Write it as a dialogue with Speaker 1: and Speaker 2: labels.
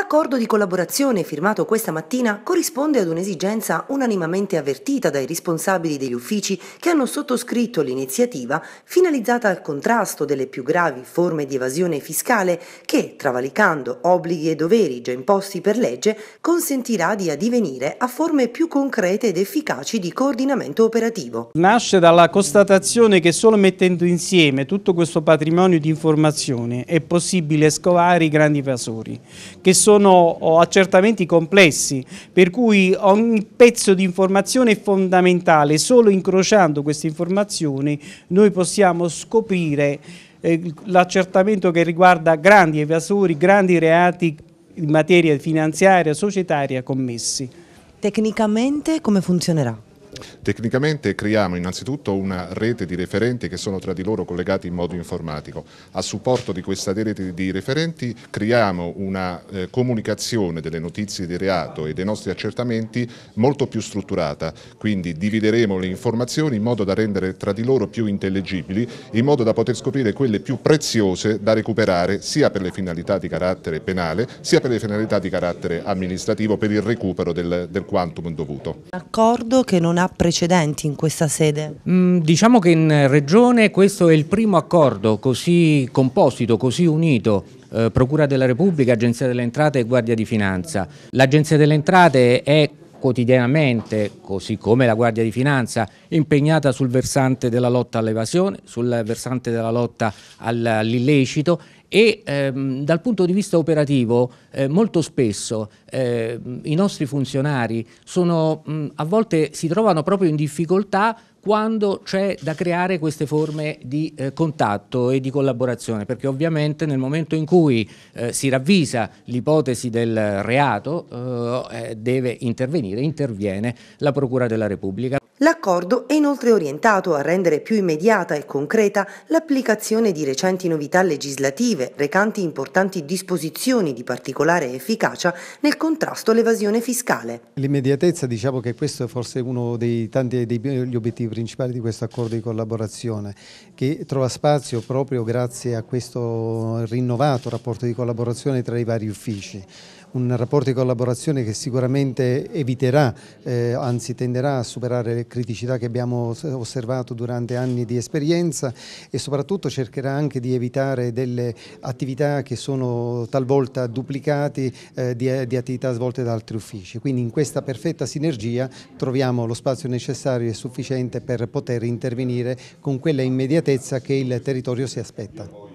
Speaker 1: L'accordo di collaborazione firmato questa mattina corrisponde ad un'esigenza unanimamente avvertita dai responsabili degli uffici che hanno sottoscritto l'iniziativa finalizzata al contrasto delle più gravi forme di evasione fiscale che, travalicando obblighi e doveri già imposti per legge, consentirà di addivenire a forme più concrete ed efficaci di coordinamento operativo.
Speaker 2: Nasce dalla constatazione che solo mettendo insieme tutto questo patrimonio di informazione è possibile scovare i grandi evasori, che sono sono accertamenti complessi, per cui ogni pezzo di informazione è fondamentale, solo incrociando queste informazioni noi possiamo scoprire eh, l'accertamento che riguarda grandi evasori, grandi reati in materia finanziaria, societaria commessi. Tecnicamente come funzionerà?
Speaker 3: Tecnicamente creiamo innanzitutto una rete di referenti che sono tra di loro collegati in modo informatico. A supporto di questa rete di referenti creiamo una eh, comunicazione delle notizie di reato e dei nostri accertamenti molto più strutturata, quindi divideremo le informazioni in modo da rendere tra di loro più intellegibili, in modo da poter scoprire quelle più preziose da recuperare sia per le finalità di carattere penale sia per le finalità di carattere amministrativo per il recupero del, del quantum dovuto. Un accordo
Speaker 1: che non ha precedenti in questa sede? Mm, diciamo che in Regione questo è il primo
Speaker 4: accordo così composito, così unito eh, Procura della Repubblica, Agenzia delle Entrate e Guardia di Finanza. L'Agenzia delle Entrate è quotidianamente, così come la Guardia di Finanza, impegnata sul versante della lotta all'evasione, sul versante della lotta all'illecito e ehm, dal punto di vista operativo eh, molto spesso eh, i nostri funzionari sono, mh, mm, a volte si trovano proprio in difficoltà quando c'è da creare queste forme di eh, contatto e di collaborazione, perché ovviamente nel momento in cui eh, si ravvisa l'ipotesi del reato eh, eh deve intervenire, interviene la Procura della Repubblica.
Speaker 1: L'accordo è inoltre orientato a rendere più immediata e concreta l'applicazione di recenti novità legislative normative recanti importanti disposizioni di particolare efficacia nel contrasto all'evasione fiscale.
Speaker 5: L'immediatezza, diciamo che questo è forse uno dei tanti degli obiettivi principali di questo accordo di collaborazione, che trova spazio proprio grazie a questo rinnovato rapporto di collaborazione tra i vari uffici un rapporto di collaborazione che sicuramente eviterà, eh, anzi tenderà a superare le criticità che abbiamo osservato durante anni di esperienza e soprattutto cercherà anche di evitare delle attività che sono talvolta duplicate eh, di, eh, di, attività svolte da altri uffici. Quindi in questa perfetta sinergia troviamo lo spazio necessario e sufficiente per poter intervenire con quella immediatezza che il territorio si aspetta.